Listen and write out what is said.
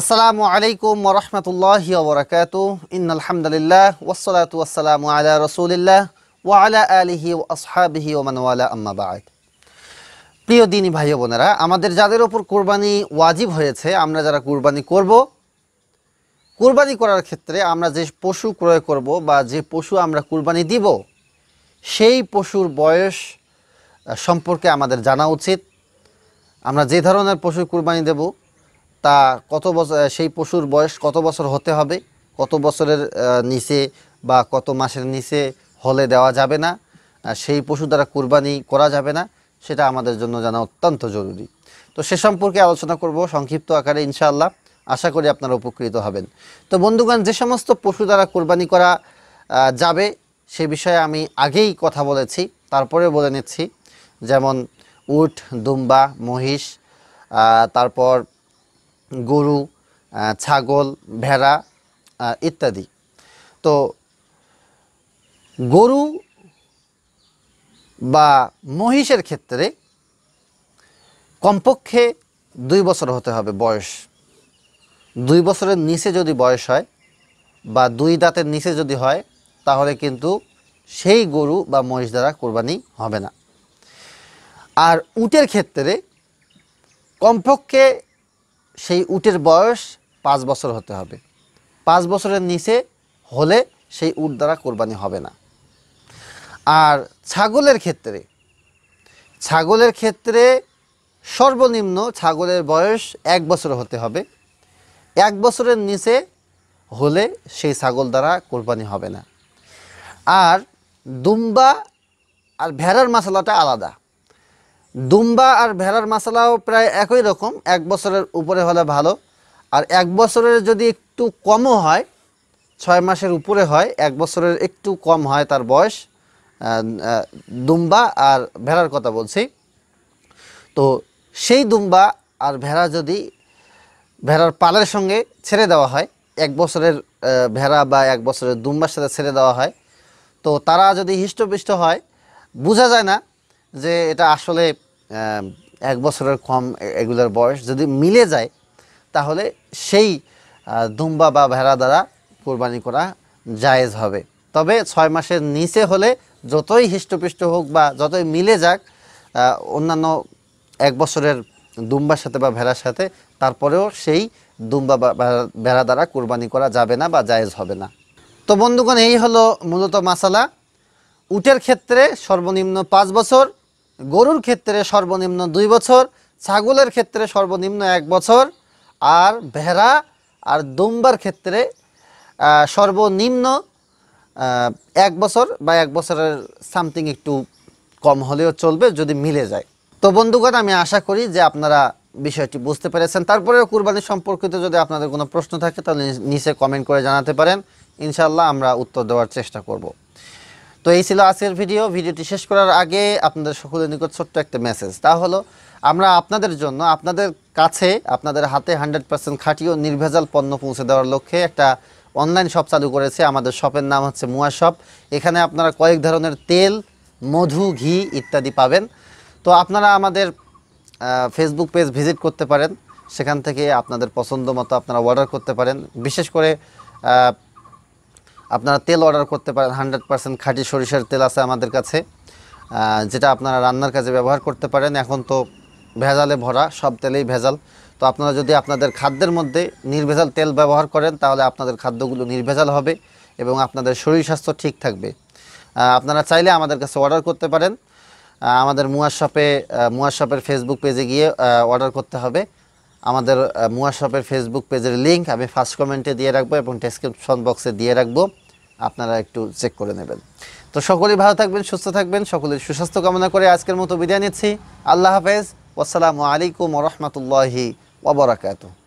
আসসালামু আলাইকুম ওরহমতুল্লাহি ওবরাকাত ইন আলহামদুলিল্লাহ ওসলাত ওয়াসালাম আলা রসুলিল্লাহ আলা আলিহি ও আসহাবিহি ওমানওয়ালা আম্মাবাদ প্রিয় দিনী ভাই বোনেরা আমাদের যাদের ওপর কোরবানি ওয়াজিব হয়েছে আমরা যারা কোরবানি করব কোরবানি করার ক্ষেত্রে আমরা যে পশু ক্রয় করব বা যে পশু আমরা কোরবানি দিব সেই পশুর বয়স সম্পর্কে আমাদের জানা উচিত আমরা যে ধরনের পশু কোরবানি দেব তা কত বছর সেই পশুর বয়স কত বছর হতে হবে কত বছরের নিচে বা কত মাসের নিচে হলে দেওয়া যাবে না সেই পশু দ্বারা কুরবানি করা যাবে না সেটা আমাদের জন্য জানা অত্যন্ত জরুরি তো সে সম্পর্কে আলোচনা করব সংক্ষিপ্ত আকারে ইনশাআল্লাহ আশা করি আপনারা উপকৃত হবেন তো বন্ধুগণ যে সমস্ত পশু দ্বারা কোরবানি করা যাবে সে বিষয়ে আমি আগেই কথা বলেছি তারপরে বলে নিচ্ছি যেমন উট দুম্বা মহিষ তারপর গরু ছাগল ভেড়া ইত্যাদি তো গরু বা মহিষের ক্ষেত্রে কমপক্ষে দুই বছর হতে হবে বয়স দুই বছরের নিচে যদি বয়স হয় বা দুই দাঁতের নিচে যদি হয় তাহলে কিন্তু সেই গরু বা মহিষ দ্বারা কোরবানি হবে না আর উটের ক্ষেত্রে কমপক্ষে সেই উটের বয়স পাঁচ বছর হতে হবে পাঁচ বছরের নিচে হলে সেই উট দ্বারা কোরবানি হবে না আর ছাগলের ক্ষেত্রে ছাগলের ক্ষেত্রে সর্বনিম্ন ছাগলের বয়স এক বছর হতে হবে এক বছরের নিচে হলে সেই ছাগল দ্বারা কোরবানি হবে না আর দুম্বা আর ভেড়ার মশলাটা আলাদা দুম্বা আর ভেড়ার মশলাও প্রায় একই রকম এক বছরের উপরে হলে ভালো আর এক বছরের যদি একটু কমও হয় ছয় মাসের উপরে হয় এক বছরের একটু কম হয় তার বয়স দুম্বা আর ভেড়ার কথা বলছি তো সেই দুম্বা আর ভেড়া যদি ভেড়ার পালের সঙ্গে ছেড়ে দেওয়া হয় এক বছরের ভেড়া বা এক বছরের দুম্বার সাথে ছেড়ে দেওয়া হয় তো তারা যদি হৃষ্টপৃষ্ট হয় বোঝা যায় না যে এটা আসলে এক বছরের কম এগুলোর বয়স যদি মিলে যায় তাহলে সেই দুম্বা বা ভেড়া দ্বারা কোরবানি করা জায়েজ হবে তবে ছয় মাসের নিচে হলে যতই হৃষ্টপৃষ্ট হোক বা যতই মিলে যাক অন্যান্য এক বছরের দুম্বার সাথে বা ভেড়ার সাথে তারপরেও সেই দুম্বা বা ভেড়া দ্বারা কোরবানি করা যাবে না বা জায়েজ হবে না তো বন্ধুগণ এই হলো মূলত মাসালা উটের ক্ষেত্রে সর্বনিম্ন পাঁচ বছর গরুর ক্ষেত্রে সর্বনিম্ন দুই বছর ছাগলের ক্ষেত্রে সর্বনিম্ন এক বছর আর ভেড়া আর দুম্বার ক্ষেত্রে সর্বনিম্ন এক বছর বা এক বছরের সামথিং একটু কম হলেও চলবে যদি মিলে যায় তো বন্ধুগণ আমি আশা করি যে আপনারা বিষয়টি বুঝতে পেরেছেন তারপরেও কুরবানি সম্পর্কিত যদি আপনাদের কোনো প্রশ্ন থাকে তাহলে নিচে কমেন্ট করে জানাতে পারেন ইনশাল্লাহ আমরা উত্তর দেওয়ার চেষ্টা করব তো এই ছিল আজকের ভিডিও ভিডিওটি শেষ করার আগে আপনাদের সকলের নিকট ছোট্ট একটা মেসেজ তা হলো আমরা আপনাদের জন্য আপনাদের কাছে আপনাদের হাতে হান্ড্রেড পার্সেন্ট খাঁটিও নির্ভেজাল পণ্য পৌঁছে দেওয়ার লক্ষ্যে একটা অনলাইন শপ চালু করেছে আমাদের শপের নাম হচ্ছে মুয়া শপ এখানে আপনারা কয়েক ধরনের তেল মধু ঘি ইত্যাদি পাবেন তো আপনারা আমাদের ফেসবুক পেজ ভিজিট করতে পারেন সেখান থেকে আপনাদের পছন্দ মতো আপনারা অর্ডার করতে পারেন বিশেষ করে আপনারা তেল অর্ডার করতে পারেন হান্ড্রেড পারসেন্ট খাঁটি সরিষার তেল আছে আমাদের কাছে যেটা আপনারা রান্নার কাজে ব্যবহার করতে পারেন এখন তো ভেজালে ভরা সব তেলেই ভেজাল তো আপনারা যদি আপনাদের খাদ্যের মধ্যে নির্ভেজাল তেল ব্যবহার করেন তাহলে আপনাদের খাদ্যগুলো নির্ভেজাল হবে এবং আপনাদের শরীর স্বাস্থ্য ঠিক থাকবে আপনারা চাইলে আমাদের কাছে অর্ডার করতে পারেন আমাদের মুয়ার শপে মুয়ার শপের ফেসবুক পেজে গিয়ে অর্ডার করতে হবে আমাদের মুয়াশপের ফেসবুক পেজের লিঙ্ক আমি ফার্স্ট কমেন্টে দিয়ে রাখবো এবং ডেসক্রিপশন বক্সে দিয়ে রাখবো আপনারা একটু চেক করে নেবেন তো সকলেই ভালো থাকবেন সুস্থ থাকবেন সকলের সুস্বাস্থ্য কামনা করে আজকের মতো বিদায় নিচ্ছি আল্লাহ হাফেজ আসসালামু আলাইকুম রহমতুল্লাহি ওবরাকাতু